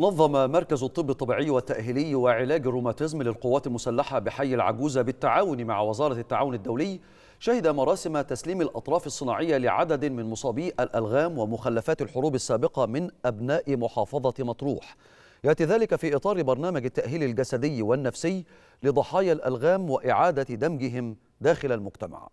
نظم مركز الطب الطبيعي والتأهيلي وعلاج الروماتيزم للقوات المسلحة بحي العجوزة بالتعاون مع وزارة التعاون الدولي شهد مراسم تسليم الأطراف الصناعية لعدد من مصابي الألغام ومخلفات الحروب السابقة من أبناء محافظة مطروح يأتي ذلك في إطار برنامج التأهيل الجسدي والنفسي لضحايا الألغام وإعادة دمجهم داخل المجتمع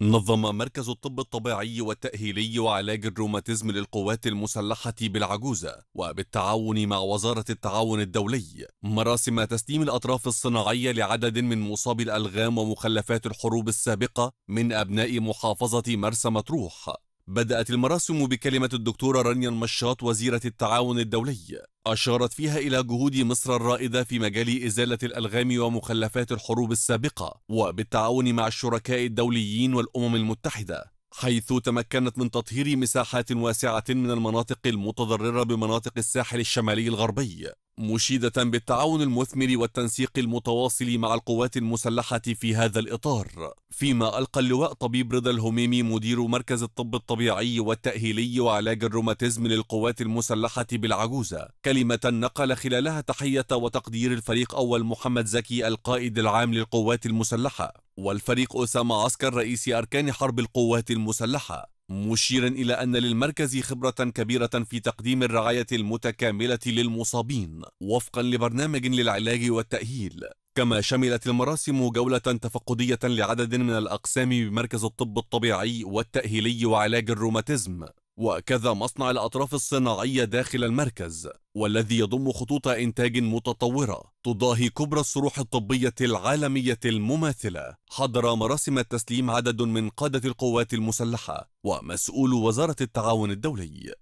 نظم مركز الطب الطبيعي والتأهيلي وعلاج الروماتيزم للقوات المسلحة بالعجوزة وبالتعاون مع وزارة التعاون الدولي مراسم تسليم الأطراف الصناعية لعدد من مصابي الألغام ومخلفات الحروب السابقة من أبناء محافظة مرسى مطروح بدأت المراسم بكلمة الدكتورة رانيا المشاط وزيرة التعاون الدولي أشارت فيها إلى جهود مصر الرائدة في مجال إزالة الألغام ومخلفات الحروب السابقة وبالتعاون مع الشركاء الدوليين والأمم المتحدة حيث تمكنت من تطهير مساحات واسعة من المناطق المتضررة بمناطق الساحل الشمالي الغربي مشيدة بالتعاون المثمر والتنسيق المتواصل مع القوات المسلحة في هذا الإطار فيما ألقى اللواء طبيب رضا الهميمي مدير مركز الطب الطبيعي والتأهيلي وعلاج الروماتيزم للقوات المسلحة بالعجوزة كلمة نقل خلالها تحية وتقدير الفريق أول محمد زكي القائد العام للقوات المسلحة والفريق أسامة عسكر رئيس أركان حرب القوات المسلحة مشيرا إلى أن للمركز خبرة كبيرة في تقديم الرعاية المتكاملة للمصابين وفقا لبرنامج للعلاج والتأهيل كما شملت المراسم جولة تفقدية لعدد من الأقسام بمركز الطب الطبيعي والتأهيلي وعلاج الروماتيزم وكذا مصنع الأطراف الصناعية داخل المركز والذي يضم خطوط إنتاج متطورة تضاهي كبرى الصروح الطبية العالمية المماثلة حضر مراسم التسليم عدد من قادة القوات المسلحة ومسؤول وزارة التعاون الدولي